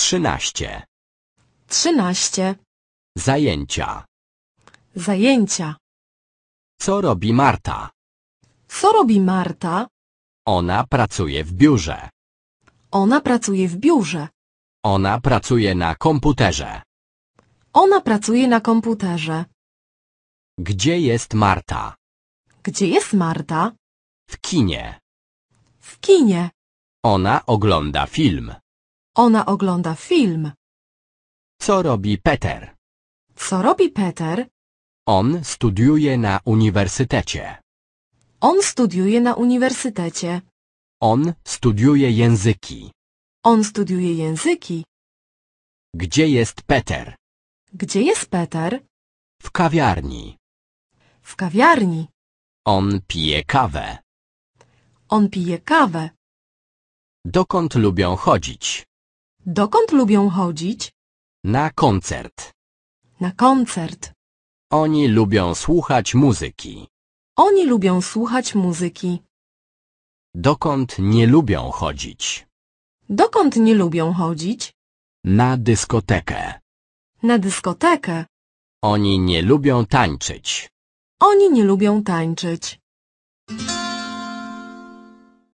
Trzynaście. Trzynaście. Zajęcia. Zajęcia. Co robi Marta? Co robi Marta? Ona pracuje w biurze. Ona pracuje w biurze. Ona pracuje na komputerze. Ona pracuje na komputerze. Gdzie jest Marta? Gdzie jest Marta? W kinie. W kinie. Ona ogląda film. Ona ogląda film. Co robi Peter? Co robi Peter? On studiuje na uniwersytecie. On studiuje na uniwersytecie. On studiuje języki. On studiuje języki. Gdzie jest Peter? Gdzie jest Peter? W kawiarni. W kawiarni. On pije kawę. On pije kawę. Dokąd lubią chodzić? Dokąd lubią chodzić? Na koncert. Na koncert. Oni lubią słuchać muzyki. Oni lubią słuchać muzyki. Dokąd nie lubią chodzić? Dokąd nie lubią chodzić? Na dyskotekę. Na dyskotekę. Oni nie lubią tańczyć. Oni nie lubią tańczyć.